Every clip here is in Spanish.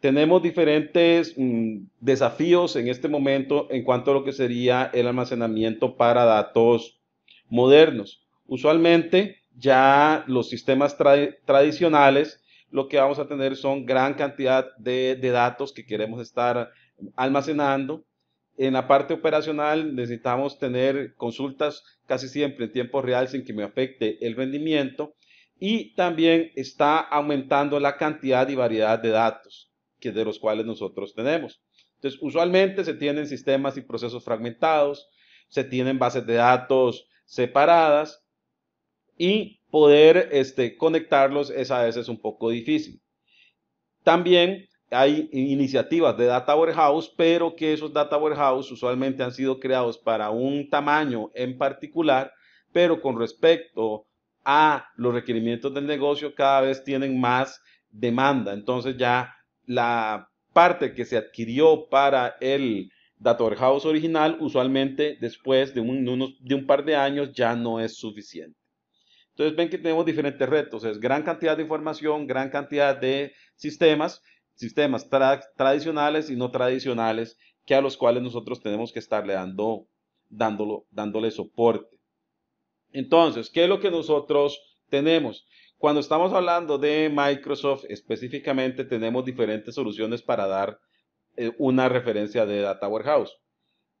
tenemos diferentes mm, desafíos en este momento en cuanto a lo que sería el almacenamiento para datos modernos. Usualmente ya los sistemas tradicionales lo que vamos a tener son gran cantidad de, de datos que queremos estar almacenando. En la parte operacional necesitamos tener consultas casi siempre en tiempo real sin que me afecte el rendimiento y también está aumentando la cantidad y variedad de datos de los cuales nosotros tenemos. Entonces, usualmente se tienen sistemas y procesos fragmentados, se tienen bases de datos separadas y poder este, conectarlos es a veces un poco difícil. También hay iniciativas de data warehouse, pero que esos data warehouse usualmente han sido creados para un tamaño en particular, pero con respecto a los requerimientos del negocio cada vez tienen más demanda. Entonces ya la parte que se adquirió para el data warehouse original, usualmente después de un, de un par de años ya no es suficiente. Entonces ven que tenemos diferentes retos, es gran cantidad de información, gran cantidad de sistemas, sistemas tradicionales y no tradicionales, que a los cuales nosotros tenemos que estarle dando, dándolo, dándole soporte. Entonces, ¿qué es lo que nosotros tenemos? Cuando estamos hablando de Microsoft específicamente, tenemos diferentes soluciones para dar eh, una referencia de Data Warehouse.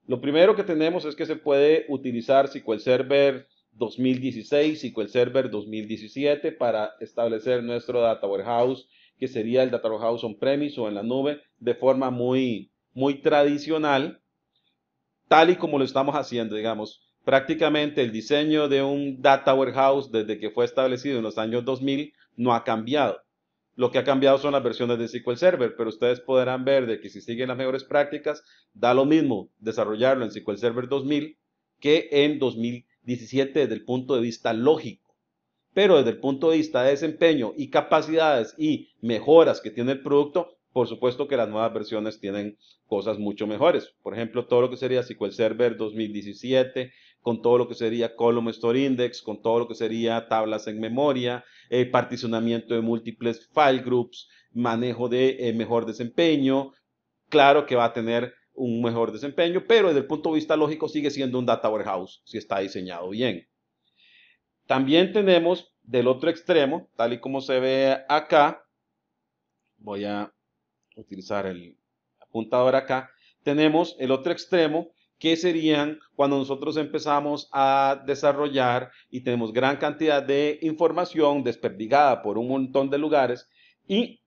Lo primero que tenemos es que se puede utilizar SQL Server 2016, SQL Server 2017 para establecer nuestro Data Warehouse, que sería el Data Warehouse on-premise o en la nube, de forma muy, muy tradicional, tal y como lo estamos haciendo, digamos prácticamente el diseño de un data warehouse desde que fue establecido en los años 2000 no ha cambiado. Lo que ha cambiado son las versiones de SQL Server, pero ustedes podrán ver de que si siguen las mejores prácticas, da lo mismo desarrollarlo en SQL Server 2000 que en 2017 desde el punto de vista lógico. Pero desde el punto de vista de desempeño y capacidades y mejoras que tiene el producto, por supuesto que las nuevas versiones tienen cosas mucho mejores. Por ejemplo, todo lo que sería SQL Server 2017, con todo lo que sería column store index, con todo lo que sería tablas en memoria, eh, particionamiento de múltiples file groups, manejo de eh, mejor desempeño. Claro que va a tener un mejor desempeño, pero desde el punto de vista lógico sigue siendo un data warehouse si está diseñado bien. También tenemos del otro extremo, tal y como se ve acá, voy a utilizar el apuntador acá, tenemos el otro extremo que serían cuando nosotros empezamos a desarrollar y tenemos gran cantidad de información desperdigada por un montón de lugares y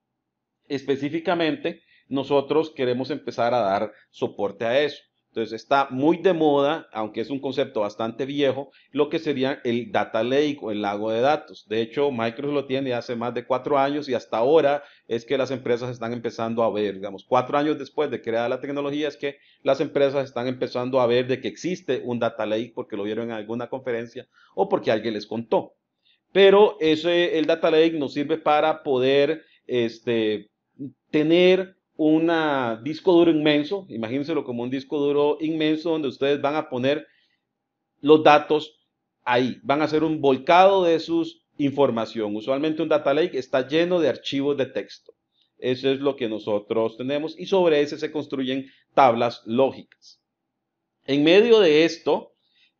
específicamente nosotros queremos empezar a dar soporte a eso. Entonces está muy de moda, aunque es un concepto bastante viejo, lo que sería el data lake o el lago de datos. De hecho, Microsoft lo tiene hace más de cuatro años y hasta ahora es que las empresas están empezando a ver, digamos, cuatro años después de crear la tecnología es que las empresas están empezando a ver de que existe un data lake porque lo vieron en alguna conferencia o porque alguien les contó. Pero ese, el data lake nos sirve para poder este, tener un disco duro inmenso, imagínenselo como un disco duro inmenso donde ustedes van a poner los datos ahí, van a hacer un volcado de sus información. Usualmente un data lake está lleno de archivos de texto. Eso es lo que nosotros tenemos y sobre ese se construyen tablas lógicas. En medio de esto,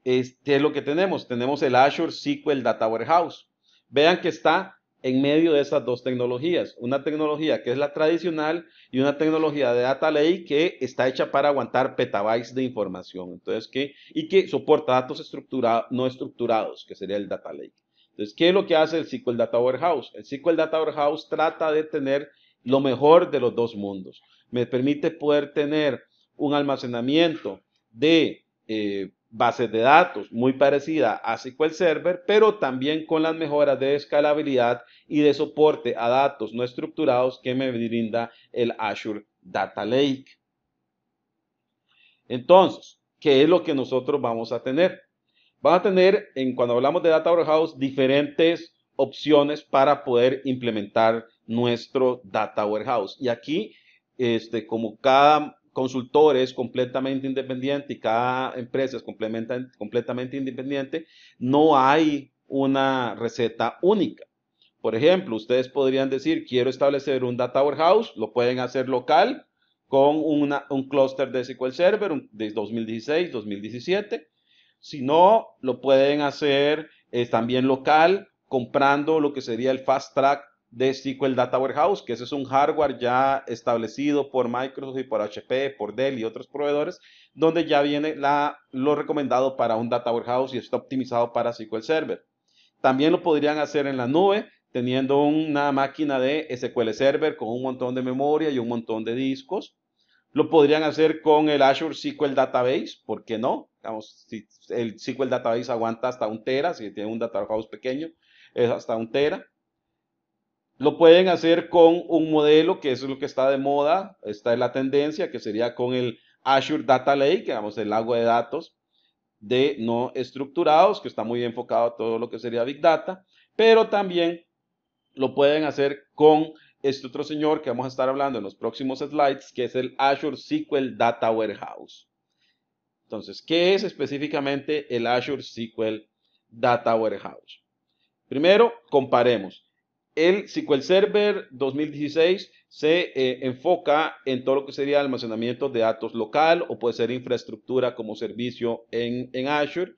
este es lo que tenemos. Tenemos el Azure SQL Data Warehouse. Vean que está en medio de esas dos tecnologías. Una tecnología que es la tradicional y una tecnología de data lake que está hecha para aguantar petabytes de información. Entonces, ¿qué? Y que soporta datos no estructurados, que sería el data lake. Entonces, ¿qué es lo que hace el SQL Data Warehouse? El SQL Data Warehouse trata de tener lo mejor de los dos mundos. Me permite poder tener un almacenamiento de eh, bases de datos muy parecida a SQL Server, pero también con las mejoras de escalabilidad y de soporte a datos no estructurados que me brinda el Azure Data Lake. Entonces, ¿qué es lo que nosotros vamos a tener? Vamos a tener, en, cuando hablamos de Data Warehouse, diferentes opciones para poder implementar nuestro Data Warehouse. Y aquí, este, como cada consultores completamente independientes y cada empresa es completamente independiente, no hay una receta única. Por ejemplo, ustedes podrían decir, quiero establecer un data warehouse, lo pueden hacer local con un cluster de SQL Server de 2016, 2017. Si no, lo pueden hacer eh, también local comprando lo que sería el fast track de SQL Data Warehouse, que ese es un hardware ya establecido por Microsoft y por HP, por Dell y otros proveedores, donde ya viene lo recomendado para un Data Warehouse y está optimizado para SQL Server. También lo podrían hacer en la nube, teniendo una máquina de SQL Server con un montón de memoria y un montón de discos. Lo podrían hacer con el Azure SQL Database, ¿por qué no? si el SQL Database aguanta hasta un tera, si tiene un Data Warehouse pequeño, es hasta un tera lo pueden hacer con un modelo, que es lo que está de moda, esta es la tendencia, que sería con el Azure Data Lake, que es el lago de datos de no estructurados, que está muy enfocado a todo lo que sería Big Data, pero también lo pueden hacer con este otro señor que vamos a estar hablando en los próximos slides, que es el Azure SQL Data Warehouse. Entonces, ¿qué es específicamente el Azure SQL Data Warehouse? Primero, comparemos. El SQL Server 2016 se eh, enfoca en todo lo que sería almacenamiento de datos local o puede ser infraestructura como servicio en, Azure.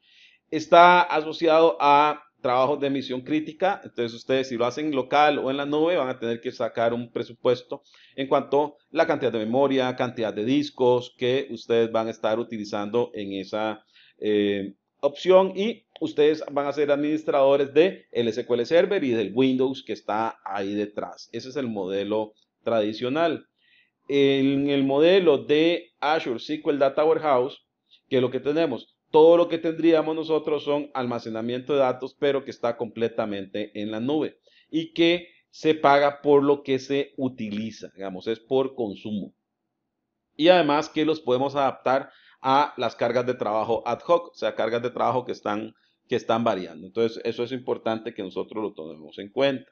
Está asociado a trabajos de misión crítica. Entonces ustedes si lo hacen local o en la nube van a tener que sacar un presupuesto en cuanto a la cantidad de memoria, cantidad de discos que ustedes van a estar utilizando en esa eh, opción y ustedes van a ser administradores de el SQL Server y del Windows que está ahí detrás. Ese es el modelo tradicional. En el modelo de Azure SQL Data Warehouse, que es lo que tenemos, todo lo que tendríamos nosotros son almacenamiento de datos, pero que está completamente en la nube y que se paga por lo que se utiliza, digamos, es por consumo. Y además que los podemos adaptar a las cargas de trabajo ad hoc, o sea, cargas de trabajo que están que están variando. Entonces, eso es importante que nosotros lo tomemos en cuenta.